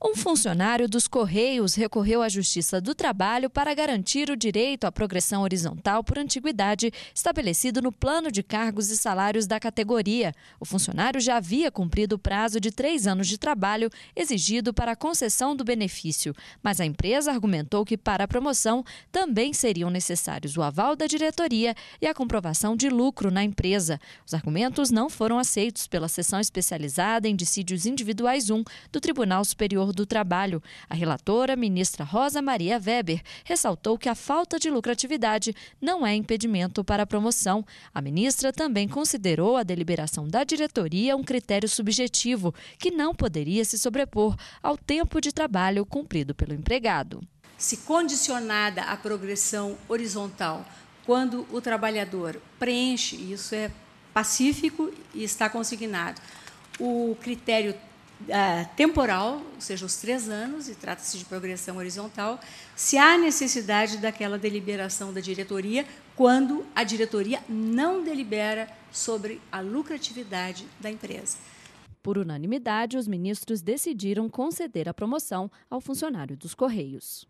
Um funcionário dos Correios recorreu à Justiça do Trabalho para garantir o direito à progressão horizontal por antiguidade estabelecido no plano de cargos e salários da categoria. O funcionário já havia cumprido o prazo de três anos de trabalho exigido para a concessão do benefício, mas a empresa argumentou que para a promoção também seriam necessários o aval da diretoria e a comprovação de lucro na empresa. Os argumentos não foram aceitos pela sessão especializada em dissídios individuais 1 do Tribunal Superior do Trabalho. A relatora, ministra Rosa Maria Weber, ressaltou que a falta de lucratividade não é impedimento para a promoção. A ministra também considerou a deliberação da diretoria um critério subjetivo, que não poderia se sobrepor ao tempo de trabalho cumprido pelo empregado. Se condicionada à progressão horizontal, quando o trabalhador preenche, isso é pacífico e está consignado, o critério é, temporal, ou seja, os três anos, e trata-se de progressão horizontal, se há necessidade daquela deliberação da diretoria quando a diretoria não delibera sobre a lucratividade da empresa. Por unanimidade, os ministros decidiram conceder a promoção ao funcionário dos Correios.